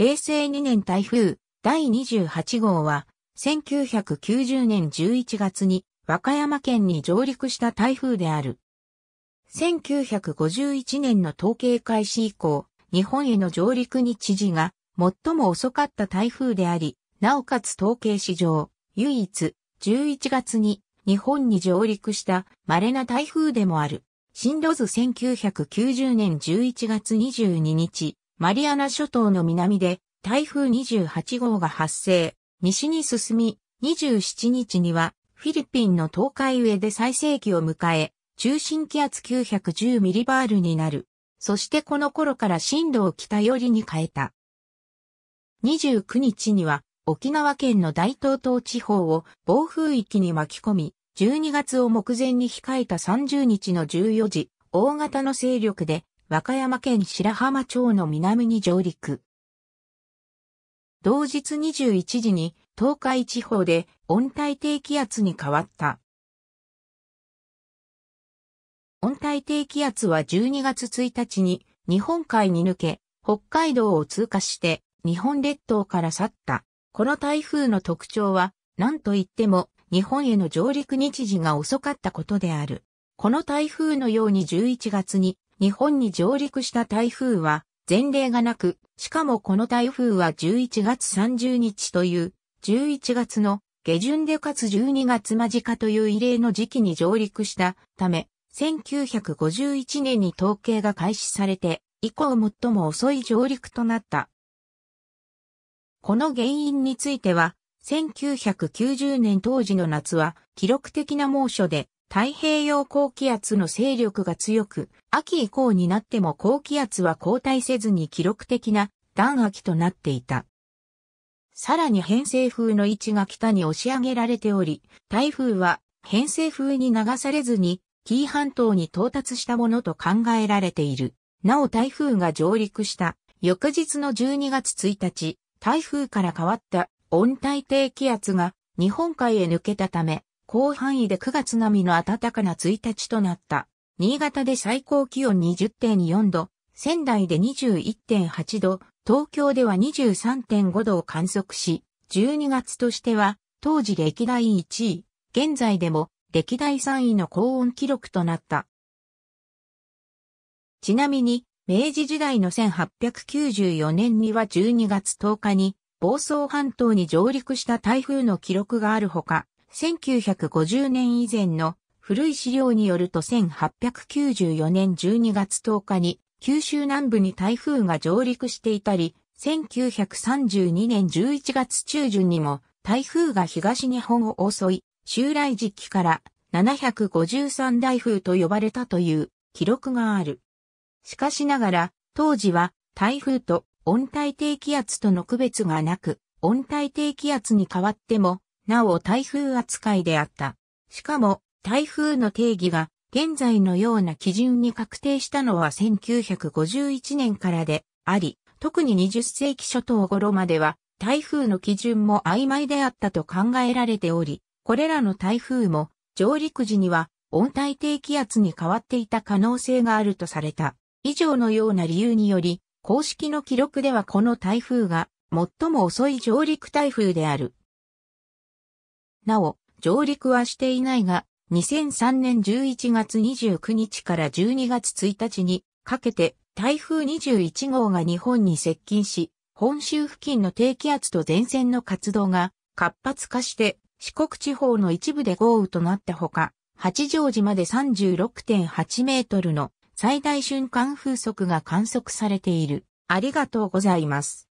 平成2年台風第28号は、1990年11月に和歌山県に上陸した台風である。1951年の統計開始以降、日本への上陸日時が最も遅かった台風であり、なおかつ統計史上、唯一11月に日本に上陸した稀な台風でもある。進路図1990年11月22日、マリアナ諸島の南で台風28号が発生、西に進み、27日にはフィリピンの東海上で最盛期を迎え、中心気圧910ミリバールになる。そしてこの頃から進路を北寄りに変えた。29日には沖縄県の大東島地方を暴風域に巻き込み、12月を目前に控えた30日の14時、大型の勢力で和歌山県白浜町の南に上陸。同日21時に東海地方で温帯低気圧に変わった。温帯低気圧は12月1日に日本海に抜け、北海道を通過して日本列島から去った。この台風の特徴は、何といっても日本への上陸日時が遅かったことである。この台風のように11月に日本に上陸した台風は前例がなく、しかもこの台風は11月30日という、11月の下旬でかつ12月間近という異例の時期に上陸したため、1951年に統計が開始されて、以降最も遅い上陸となった。この原因については、1990年当時の夏は記録的な猛暑で太平洋高気圧の勢力が強く、秋以降になっても高気圧は後退せずに記録的な暖秋となっていた。さらに偏西風の位置が北に押し上げられており、台風は偏西風に流されずに紀伊半島に到達したものと考えられている。なお台風が上陸した翌日の12月1日、台風から変わった温帯低気圧が日本海へ抜けたため、広範囲で9月並みの暖かな1日となった。新潟で最高気温20.4度、仙台で21.8度、東京では23.5度を観測し、12月としては当時歴代1位、現在でも歴代3位の高温記録となった。ちなみに、明治時代の1894年には12月10日に、房総半島に上陸した台風の記録があるほか、1950年以前の古い資料によると1894年12月10日に九州南部に台風が上陸していたり、1932年11月中旬にも台風が東日本を襲い、襲来時期から753台風と呼ばれたという記録がある。しかしながら、当時は台風と温帯低気圧との区別がなく、温帯低気圧に変わってもなお台風扱いであった。しかも、台風の定義が現在のような基準に確定したのは1951年からであり、特に20世紀初頭頃までは台風の基準も曖昧であったと考えられており、これらの台風も上陸時には温帯低気圧に変わっていた可能性があるとされた。以上のような理由により、公式の記録ではこの台風が最も遅い上陸台風である。なお、上陸はしていないが、2003年11月29日から12月1日にかけて台風21号が日本に接近し、本州付近の低気圧と前線の活動が活発化して四国地方の一部で豪雨となったほか、八丈島で36.8メートルの最大瞬間風速が観測されている。ありがとうございます。